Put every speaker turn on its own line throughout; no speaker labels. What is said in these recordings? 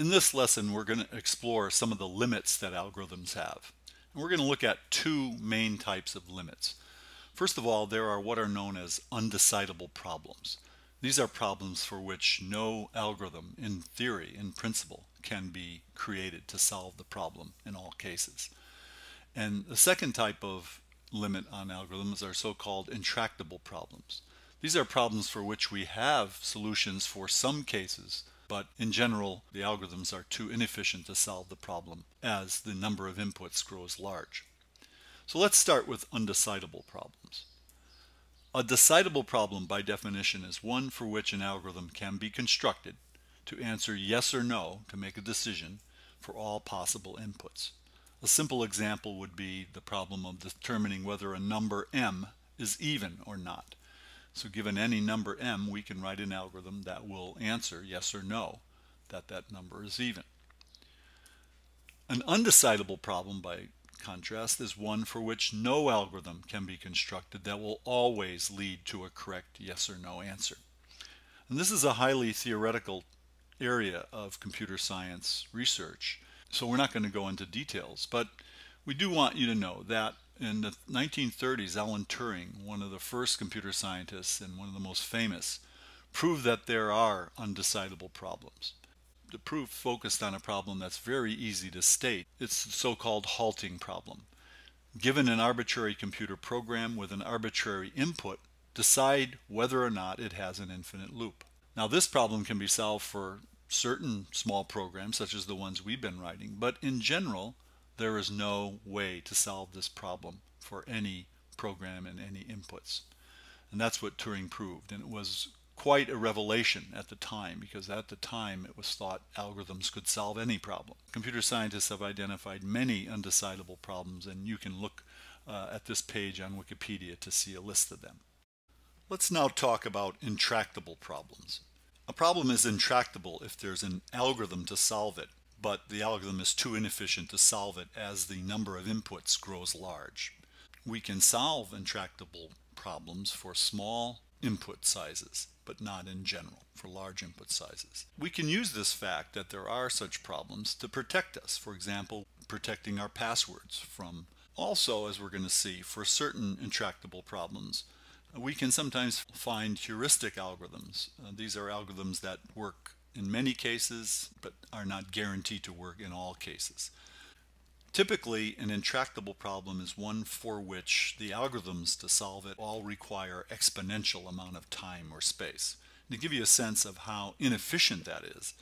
In this lesson, we're going to explore some of the limits that algorithms have. And we're going to look at two main types of limits. First of all, there are what are known as undecidable problems. These are problems for which no algorithm, in theory, in principle, can be created to solve the problem in all cases. And the second type of limit on algorithms are so-called intractable problems. These are problems for which we have solutions for some cases, but in general, the algorithms are too inefficient to solve the problem as the number of inputs grows large. So let's start with undecidable problems. A decidable problem by definition is one for which an algorithm can be constructed to answer yes or no to make a decision for all possible inputs. A simple example would be the problem of determining whether a number m is even or not. So given any number m, we can write an algorithm that will answer yes or no that that number is even. An undecidable problem, by contrast, is one for which no algorithm can be constructed that will always lead to a correct yes or no answer. And this is a highly theoretical area of computer science research, so we're not going to go into details, but we do want you to know that in the 1930s, Alan Turing, one of the first computer scientists and one of the most famous, proved that there are undecidable problems. The proof focused on a problem that's very easy to state. It's the so-called halting problem. Given an arbitrary computer program with an arbitrary input, decide whether or not it has an infinite loop. Now this problem can be solved for certain small programs such as the ones we've been writing, but in general, there is no way to solve this problem for any program and any inputs. And that's what Turing proved. And it was quite a revelation at the time because at the time it was thought algorithms could solve any problem. Computer scientists have identified many undecidable problems and you can look uh, at this page on Wikipedia to see a list of them. Let's now talk about intractable problems. A problem is intractable if there's an algorithm to solve it but the algorithm is too inefficient to solve it as the number of inputs grows large. We can solve intractable problems for small input sizes, but not in general for large input sizes. We can use this fact that there are such problems to protect us. For example, protecting our passwords from also, as we're going to see, for certain intractable problems, we can sometimes find heuristic algorithms. Uh, these are algorithms that work in many cases, but are not guaranteed to work in all cases. Typically, an intractable problem is one for which the algorithms to solve it all require exponential amount of time or space. To give you a sense of how inefficient that is,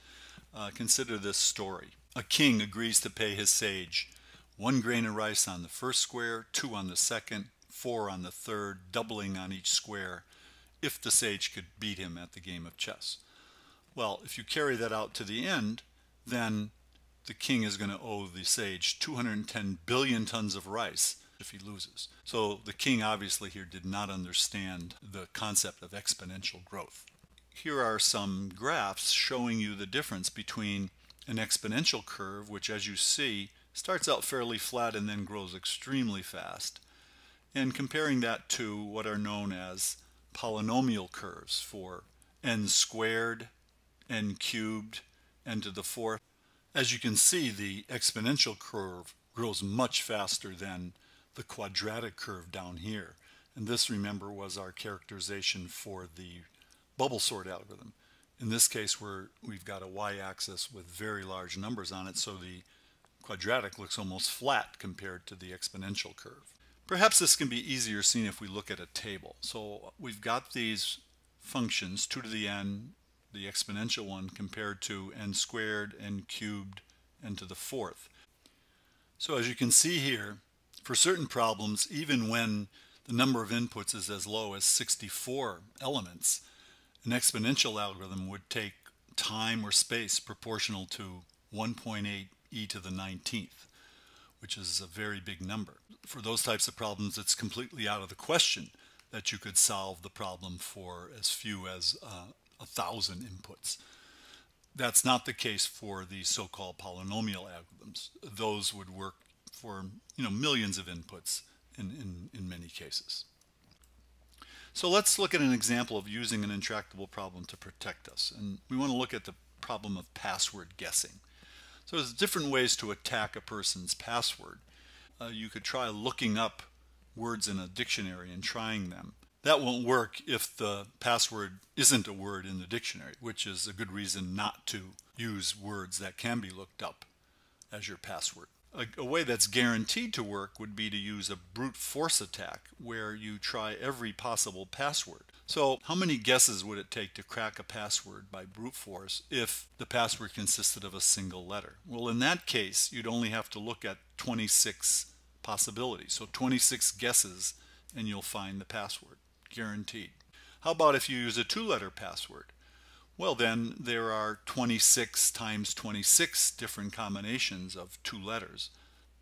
uh, consider this story. A king agrees to pay his sage one grain of rice on the first square, two on the second, four on the third, doubling on each square, if the sage could beat him at the game of chess. Well, if you carry that out to the end, then the king is going to owe the sage 210 billion tons of rice if he loses. So the king obviously here did not understand the concept of exponential growth. Here are some graphs showing you the difference between an exponential curve, which as you see starts out fairly flat and then grows extremely fast, and comparing that to what are known as polynomial curves for n squared, n cubed, n to the fourth. As you can see, the exponential curve grows much faster than the quadratic curve down here. And this, remember, was our characterization for the bubble sort algorithm. In this case, we're, we've got a y-axis with very large numbers on it, so the quadratic looks almost flat compared to the exponential curve. Perhaps this can be easier seen if we look at a table. So we've got these functions, 2 to the n, the exponential one compared to n squared, n cubed, n to the fourth. So as you can see here, for certain problems, even when the number of inputs is as low as 64 elements, an exponential algorithm would take time or space proportional to 1.8 e to the 19th, which is a very big number. For those types of problems, it's completely out of the question that you could solve the problem for as few as uh, a thousand inputs. That's not the case for the so-called polynomial algorithms. Those would work for you know millions of inputs in, in, in many cases. So let's look at an example of using an intractable problem to protect us. And we want to look at the problem of password guessing. So there's different ways to attack a person's password. Uh, you could try looking up words in a dictionary and trying them that won't work if the password isn't a word in the dictionary, which is a good reason not to use words that can be looked up as your password. A, a, way that's guaranteed to work would be to use a brute force attack where you try every possible password. So how many guesses would it take to crack a password by brute force if the password consisted of a single letter? Well, in that case, you'd only have to look at 26 possibilities. So 26 guesses and you'll find the password guaranteed. How about if you use a two-letter password? Well then, there are 26 times 26 different combinations of two letters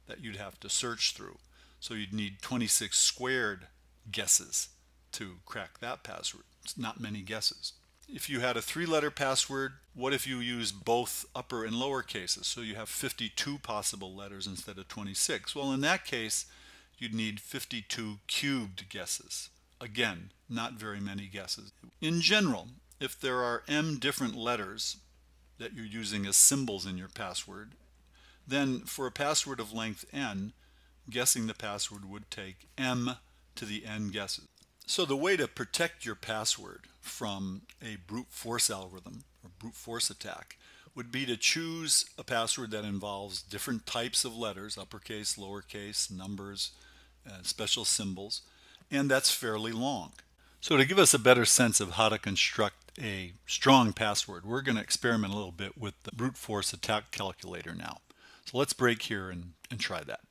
that you'd have to search through. So you'd need 26 squared guesses to crack that password. It's not many guesses. If you had a three-letter password, what if you use both upper and lower cases? So you have 52 possible letters instead of 26. Well, in that case, you'd need 52 cubed guesses. Again, not very many guesses. In general, if there are m different letters that you're using as symbols in your password, then for a password of length n, guessing the password would take m to the n guesses. So the way to protect your password from a brute force algorithm or brute force attack would be to choose a password that involves different types of letters, uppercase, lowercase, numbers, uh, special symbols, and that's fairly long. So to give us a better sense of how to construct a strong password, we're going to experiment a little bit with the brute force attack calculator now. So let's break here and, and try that.